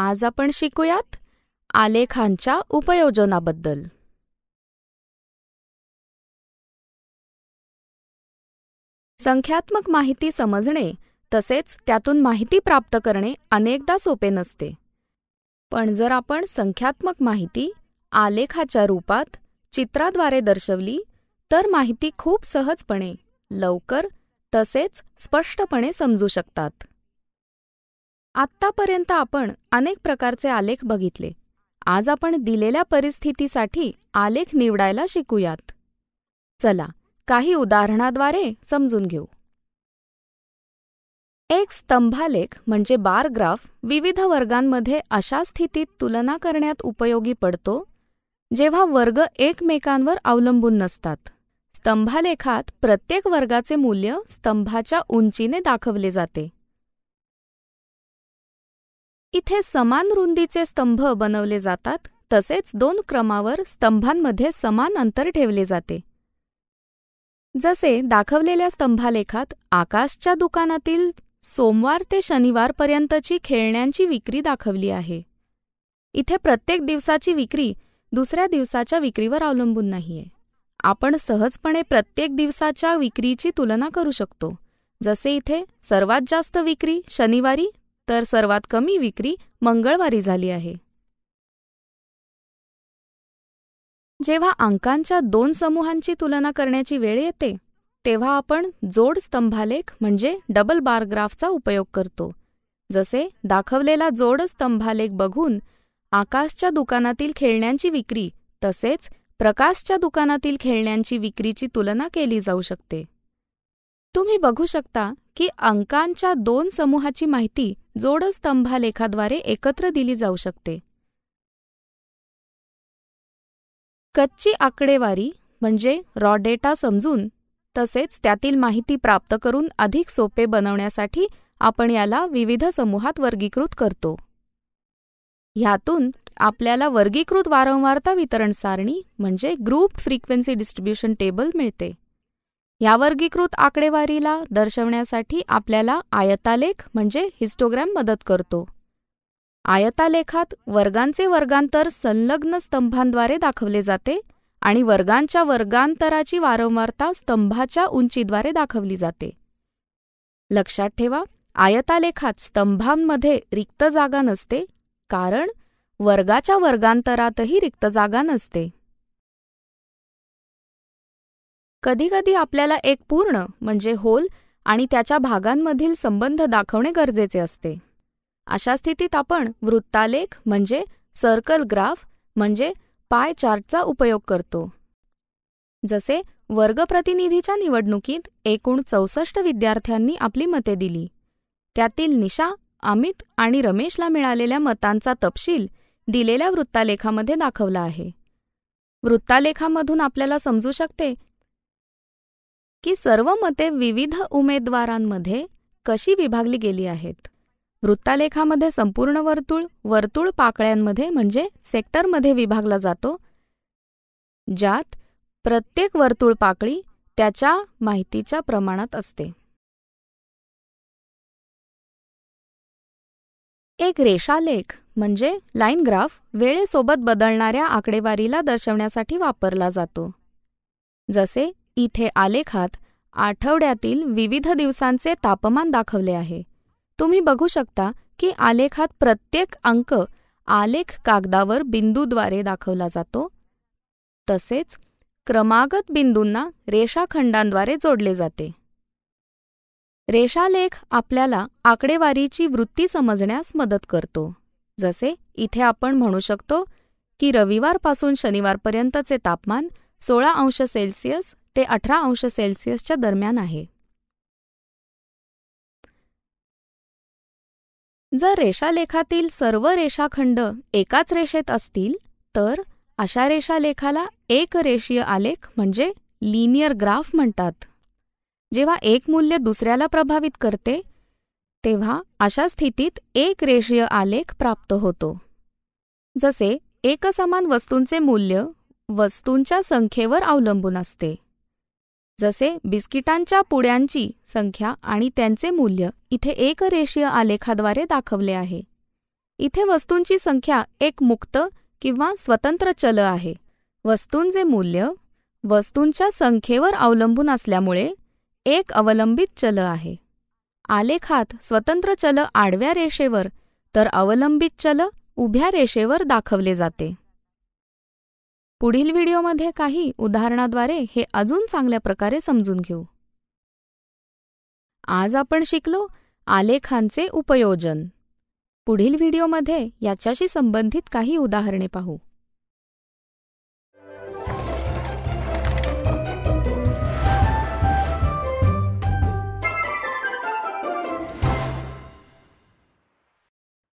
आज आपण शिकूयात आलेखांच्या उपयोजनाबद्दल संख्यात्मक माहिती समजणे तसेच त्यातून माहिती प्राप्त करणे अनेकदा सोपे नसते पण जर आपण संख्यात्मक माहिती आलेखाच्या रूपात चित्राद्वारे दर्शवली तर माहिती खूप सहजपणे लवकर तसेच स्पष्टपणे समजू शकतात आत्तापर्यंत आपण अनेक प्रकारचे आलेख बघितले आज आपण दिलेल्या परिस्थितीसाठी आलेख निवडायला शिकूयात चला काही उदाहरणाद्वारे समजून घेऊ एक स्तंभालेख म्हणजे बार ग्राफ विविध वर्गांमध्ये अशा स्थितीत तुलना करण्यात उपयोगी पडतो जेव्हा वर्ग एकमेकांवर अवलंबून नसतात स्तंभालेखात प्रत्येक वर्गाचे मूल्य स्तंभाच्या उंचीने दाखवले जाते इथे समान रुंदीचे स्तंभ बनवले जातात तसेच दोन क्रमावर स्तंभांमध्ये समान अंतर ठेवले जाते जसे दाखवलेल्या स्तंभालेखात आकाशच्या दुकानातील सोमवार ते शनिवारपर्यंतची खेळण्यांची विक्री दाखवली आहे इथे प्रत्येक दिवसाची विक्री दुसऱ्या दिवसाच्या विक्रीवर अवलंबून नाहीये आपण सहजपणे प्रत्येक दिवसाच्या विक्रीची तुलना करू शकतो जसे इथे सर्वात जास्त विक्री शनिवारी तर सर्वात कमी विक्री मंगळवारी झाली आहे जेव्हा अंकांच्या दोन समूहांची तुलना करण्याची वेळ येते तेव्हा आपण जोड स्तंभालेख म्हणजे डबल बार ग्राफचा उपयोग करतो जसे दाखवलेला जोड स्तंभालेख बघून आकाशच्या दुकानातील खेळण्यांची विक्री तसेच प्रकाशच्या दुकानातील खेळण्यांची विक्रीची तुलना केली जाऊ शकते तुम्ही बघू शकता की अंकांच्या दोन समूहाची माहिती जोडस्तंभालेखाद्वारे एकत्र दिली जाऊ शकते कच्ची आकडेवारी म्हणजे रॉ डेटा समजून तसेच त्यातील माहिती प्राप्त करून अधिक सोपे बनवण्यासाठी आपण याला विविध समूहात वर्गीकृत करतो ह्यातून आपल्याला वर्गीकृत वारंवारता वितरण सारणी म्हणजे ग्रुप फ्रिक्वेन्सी डिस्ट्रीब्युशन टेबल मिळते या वर्गीकृत आकडेवारीला दर्शवण्यासाठी आपल्याला आयतालेख म्हणजे हिस्टोग्रॅम मदत करतो आयतालेखात वर्गांचे वर्गांतर संलग्न स्तंभांद्वारे दाखवले जाते आणि वर्गांच्या वर्गांतराची वारंवारता स्तंभाच्या उंचीद्वारे दाखवली जाते लक्षात ठेवा आयतालेखात स्तंभांमध्ये रिक्त जागा नसते कारण वर्गाच्या वर्गांतरातही रिक्त जागा नसते कधीकधी आपल्याला एक पूर्ण म्हणजे होल आणि त्याच्या भागांमधील संबंध दाखवणे गरजेचे असते अशा स्थितीत आपण वृत्तालेख म्हणजे सर्कल ग्राफ म्हणजे पाय चार्टचा उपयोग करतो जसे वर्गप्रतिनिधीच्या निवडणुकीत एकूण चौसष्ट विद्यार्थ्यांनी आपली मते दिली त्यातील निशा अमित आणि रमेशला मिळालेल्या मतांचा तपशील दिलेल्या वृत्तालेखामध्ये दाखवला आहे वृत्तालेखामधून आपल्याला समजू शकते की सर्व मते विविध उमेदवारांमध्ये कशी विभागली गेली आहेत वृत्तालेखामध्ये संपूर्ण वर्तुळ वर्तुळ पाकळ्यांमध्ये म्हणजे सेक्टरमध्ये विभागला जातो ज्यात प्रत्येक वर्तुळ पाकळी त्याच्या माहितीच्या प्रमाणात असते एक रेषालेख म्हणजे लाईन ग्राफ वेळेसोबत बदलणाऱ्या आकडेवारीला दर्शवण्यासाठी वापरला जातो जसे इथे आलेखात आठवड्यातील विविध दिवसांचे तापमान दाखवले आहे तुम्ही बघू शकता की आलेखात प्रत्येक अंक आलेख कागदावर बिंदूद्वारे दाखवला जातो तसेच क्रमागत बिंदूंना रेषाखंडांद्वारे जोडले जाते रेषालेख आपल्याला आकडेवारीची वृत्ती समजण्यास मदत करतो जसे इथे आपण म्हणू शकतो की रविवारपासून शनिवारपर्यंतचे तापमान सोळा अंश सेल्सिअस ते अठरा अंश सेल्सिअसच्या दरम्यान आहे जर रेषालेखातील सर्व रेषाखंड एकाच रेषेत असतील तर अशा रेषालेखाला एक रेषीय आलेख म्हणजे लिनियर ग्राफ म्हणतात जेव्हा एक मूल्य दुसऱ्याला प्रभावित करते तेव्हा अशा स्थितीत एक रेषीय आलेख प्राप्त होतो जसे एकसमान वस्तूंचे मूल्य वस्तूंच्या संख्येवर अवलंबून असते जसे बिस्किटांच्या पुड्यांची संख्या आणि त्यांचे मूल्य इथे एक रेषीय आलेखाद्वारे दाखवले आहे इथे वस्तूंची संख्या एक मुक्त किंवा स्वतंत्र चल आहे वस्तूंचे मूल्य वस्तूंच्या संख्येवर अवलंबून असल्यामुळे एक अवलंबित चल आहे आलेखात स्वतंत्र चल आडव्या रेषेवर तर अवलंबित चल उभ्या रेषेवर दाखवले जाते पुढील व्हिडिओमध्ये काही उदाहरणाद्वारे हे अजून चांगल्या प्रकारे समजून घेऊ आज आपण शिकलो आलेखांचे उपयोजन पुढील व्हिडिओमध्ये याच्याशी संबंधित काही उदाहरणे पाहू